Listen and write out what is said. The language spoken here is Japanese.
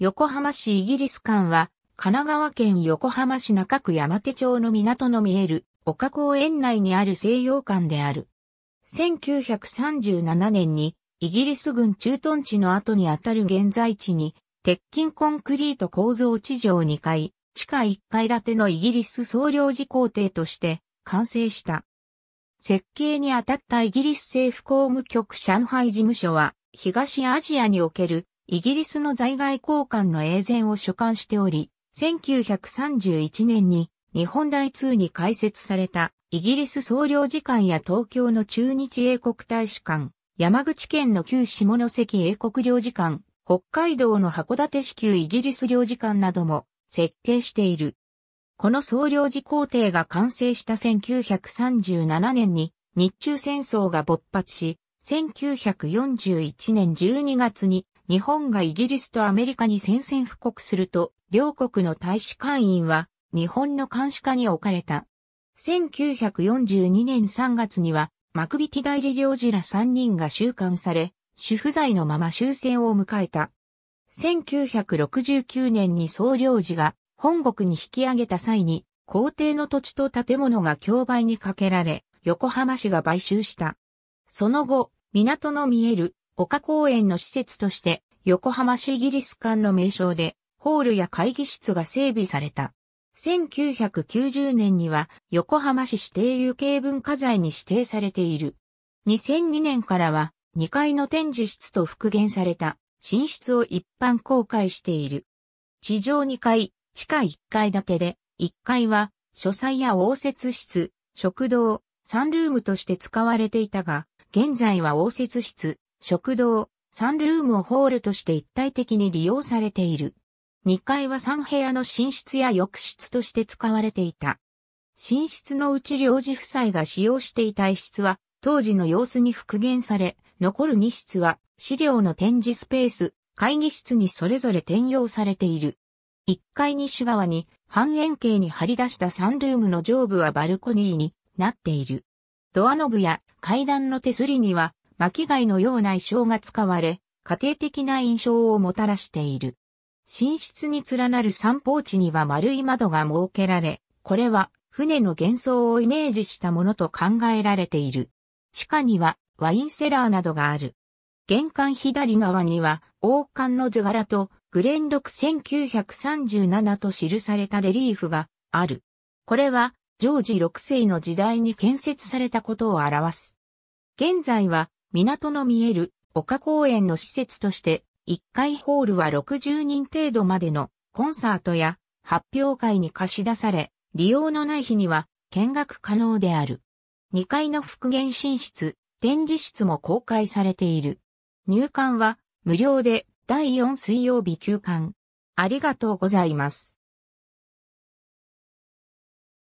横浜市イギリス館は、神奈川県横浜市中区山手町の港の見える岡公園内にある西洋館である。1937年にイギリス軍駐屯地の後にあたる現在地に鉄筋コンクリート構造地上2階、地下1階建てのイギリス総領事工程として完成した。設計にあたったイギリス政府公務局上海事務所は東アジアにおけるイギリスの在外交換の英前を所管しており、1931年に日本大通に開設されたイギリス総領事館や東京の中日英国大使館、山口県の旧下関英国領事館、北海道の函館市旧イギリス領事館なども設計している。この総領事工程が完成した1937年に日中戦争が勃発し、1941年12月に日本がイギリスとアメリカに宣戦布告すると、両国の大使館員は日本の監視下に置かれた。1942年3月には、マクビティ代理領事ら3人が収監され、主不在のまま終戦を迎えた。1969年に総領事が本国に引き上げた際に、皇帝の土地と建物が競売にかけられ、横浜市が買収した。その後、港の見える丘公園の施設として、横浜市イギリス間の名称で、ホールや会議室が整備された。1990年には横浜市指定有形文化財に指定されている。2002年からは2階の展示室と復元された寝室を一般公開している。地上2階、地下1階建てで、1階は書斎や応接室、食堂、サンルームとして使われていたが、現在は応接室、食堂、サンルームをホールとして一体的に利用されている。2階は3部屋の寝室や浴室として使われていた。寝室のうち領事夫妻が使用していた一室は、当時の様子に復元され、残る2室は資料の展示スペース、会議室にそれぞれ転用されている。1階西側に半円形に張り出したサンルームの上部はバルコニーになっている。ドアノブや階段の手すりには巻貝のような衣装が使われ、家庭的な印象をもたらしている。寝室に連なる三方地には丸い窓が設けられ、これは船の幻想をイメージしたものと考えられている。地下にはワインセラーなどがある。玄関左側には王冠の図柄とグレンドク1937と記されたレリーフがある。これはジョージ6世の時代に建設されたことを表す。現在は港の見える丘公園の施設として、1階ホールは60人程度までのコンサートや発表会に貸し出され、利用のない日には見学可能である。2階の復元寝室、展示室も公開されている。入館は無料で第4水曜日休館。ありがとうございます。